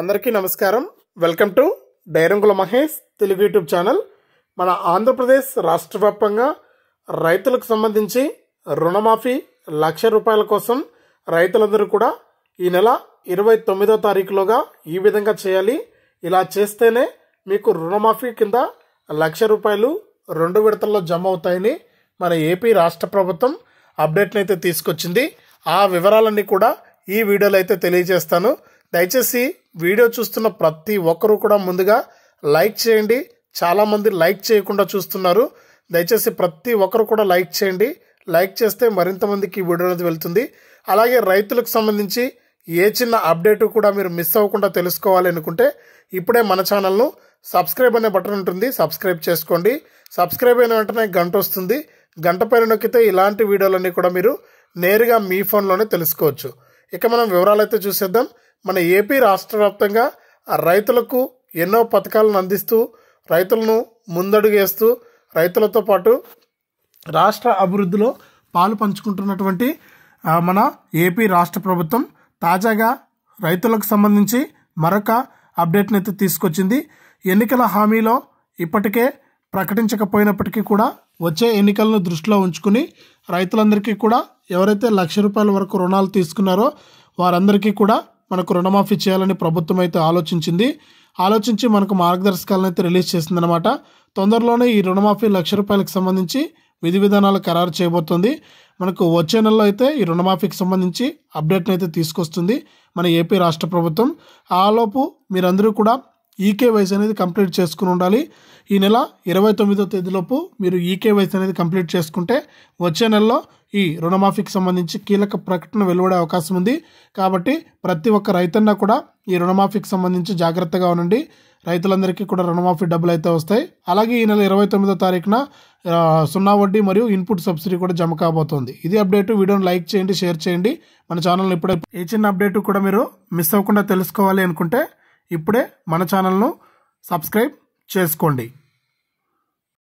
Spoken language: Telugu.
అందరికీ నమస్కారం వెల్కమ్ టు డైరంగుల మహేష్ తెలుగు యూట్యూబ్ ఛానల్ మన ఆంధ్రప్రదేశ్ రాష్ట్ర వ్యాప్తంగా రైతులకు సంబంధించి రుణమాఫీ లక్ష రూపాయల కోసం రైతులందరూ కూడా ఈ నెల ఇరవై తొమ్మిదో తారీఖులోగా ఈ విధంగా చేయాలి ఇలా చేస్తేనే మీకు రుణమాఫీ కింద లక్ష రూపాయలు రెండు విడతల్లో జమ అవుతాయని మన ఏపీ రాష్ట్ర ప్రభుత్వం అప్డేట్ని అయితే తీసుకొచ్చింది ఆ వివరాలన్నీ కూడా ఈ వీడియోలో అయితే తెలియజేస్తాను దయచేసి వీడియో చూస్తున్న ప్రతి ఒక్కరూ కూడా ముందుగా లైక్ చేయండి చాలామంది లైక్ చేయకుండా చూస్తున్నారు దయచేసి ప్రతి ఒక్కరు కూడా లైక్ చేయండి లైక్ చేస్తే మరింత మందికి ఈ వీడియో అనేది వెళ్తుంది అలాగే రైతులకు సంబంధించి ఏ చిన్న అప్డేటు కూడా మీరు మిస్ అవ్వకుండా తెలుసుకోవాలి అనుకుంటే ఇప్పుడే మన ఛానల్ను సబ్స్క్రైబ్ అనే బటన్ ఉంటుంది సబ్స్క్రైబ్ చేసుకోండి సబ్స్క్రైబ్ అయిన వెంటనే గంట వస్తుంది గంట పైన నొక్కితే ఇలాంటి వీడియోలన్నీ కూడా మీరు నేరుగా మీ ఫోన్లోనే తెలుసుకోవచ్చు ఇక మనం వివరాలైతే చూసేద్దాం మన ఏపీ రాష్ట్ర వ్యాప్తంగా రైతులకు ఎన్నో పథకాలను అందిస్తూ రైతులను ముందడుగేస్తూ రైతులతో పాటు రాష్ట్ర అభివృద్ధిలో పాలు పంచుకుంటున్నటువంటి మన ఏపీ రాష్ట్ర ప్రభుత్వం తాజాగా రైతులకు సంబంధించి మరొక అప్డేట్ని అయితే తీసుకొచ్చింది ఎన్నికల హామీలో ఇప్పటికే ప్రకటించకపోయినప్పటికీ కూడా వచ్చే ఎన్నికలను దృష్టిలో ఉంచుకుని రైతులందరికీ కూడా ఎవరైతే లక్ష రూపాయల వరకు రుణాలు తీసుకున్నారో వారందరికీ కూడా మనకు రుణమాఫీ చేయాలని ప్రభుత్వం అయితే ఆలోచించింది ఆలోచించి మనకు మార్గదర్శకాలను అయితే రిలీజ్ చేసిందనమాట తొందరలోనే ఈ రుణమాఫీ లక్ష రూపాయలకు సంబంధించి విధి విధానాలు ఖరారు చేయబోతుంది మనకు వచ్చే నెలలో అయితే ఈ రుణమాఫీకి సంబంధించి అప్డేట్ని అయితే తీసుకొస్తుంది మన ఏపీ రాష్ట్ర ప్రభుత్వం ఆలోపు మీరందరూ కూడా ఈకేవైస్ e అనేది కంప్లీట్ చేసుకుని ఉండాలి ఈ నెల ఇరవై తొమ్మిదో తేదీలోపు మీరు ఈకేవైస్ e అనేది కంప్లీట్ చేసుకుంటే వచ్చే నెలలో ఈ రుణమాఫీకి సంబంధించి కీలక ప్రకటన వెలువడే అవకాశం ఉంది కాబట్టి ప్రతి ఒక్క రైతన్న కూడా ఈ రుణమాఫీకి సంబంధించి జాగ్రత్తగా ఉండండి రైతులందరికీ కూడా రుణమాఫీ డబ్బులు అయితే వస్తాయి అలాగే ఈ నెల ఇరవై తొమ్మిదో తారీఖున సున్నా వడ్డీ మరియు ఇన్పుట్ సబ్సిడీ కూడా జమ కాబోతోంది ఇది అప్డేట్ వీడియోని లైక్ చేయండి షేర్ చేయండి మన ఛానల్ని ఇప్పుడే ఏ చిన్న అప్డేట్ కూడా మీరు మిస్ అవ్వకుండా తెలుసుకోవాలి అనుకుంటే ఇప్పుడే మన ఛానల్ను సబ్స్క్రైబ్ చేసుకోండి